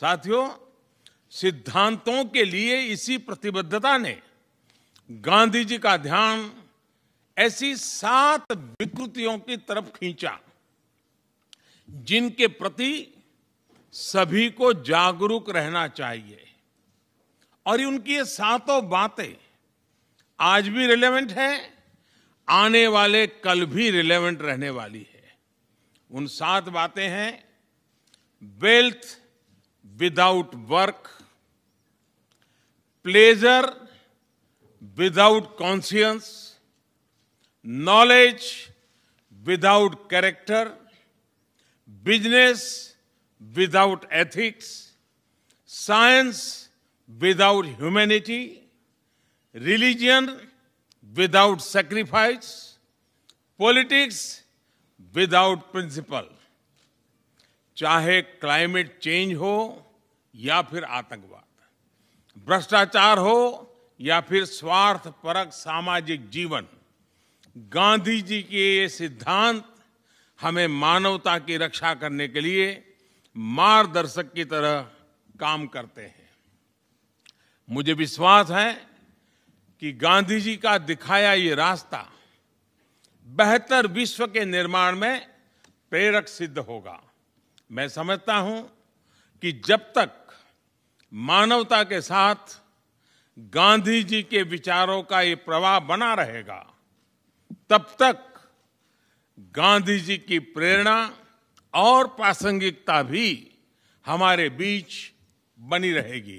साथियों सिद्धांतों के लिए इसी प्रतिबद्धता ने गांधी जी का ध्यान ऐसी सात विकृतियों की तरफ खींचा जिनके प्रति सभी को जागरूक रहना चाहिए और उनकी ये सातों बातें आज भी रिलेवेंट है आने वाले कल भी रिलेवेंट रहने वाली है उन सात बातें हैं wealth without work, pleasure without conscience, knowledge without character, business without ethics, science without humanity, religion without sacrifice, politics without principle. चाहे क्लाइमेट चेंज हो या फिर आतंकवाद भ्रष्टाचार हो या फिर स्वार्थ परक सामाजिक जीवन गांधी जी के ये सिद्धांत हमें मानवता की रक्षा करने के लिए मार्गदर्शक की तरह काम करते हैं मुझे विश्वास है कि गांधी जी का दिखाया ये रास्ता बेहतर विश्व के निर्माण में प्रेरक सिद्ध होगा मैं समझता हूं कि जब तक मानवता के साथ गांधी जी के विचारों का ये प्रवाह बना रहेगा तब तक गांधी जी की प्रेरणा और प्रासंगिकता भी हमारे बीच बनी रहेगी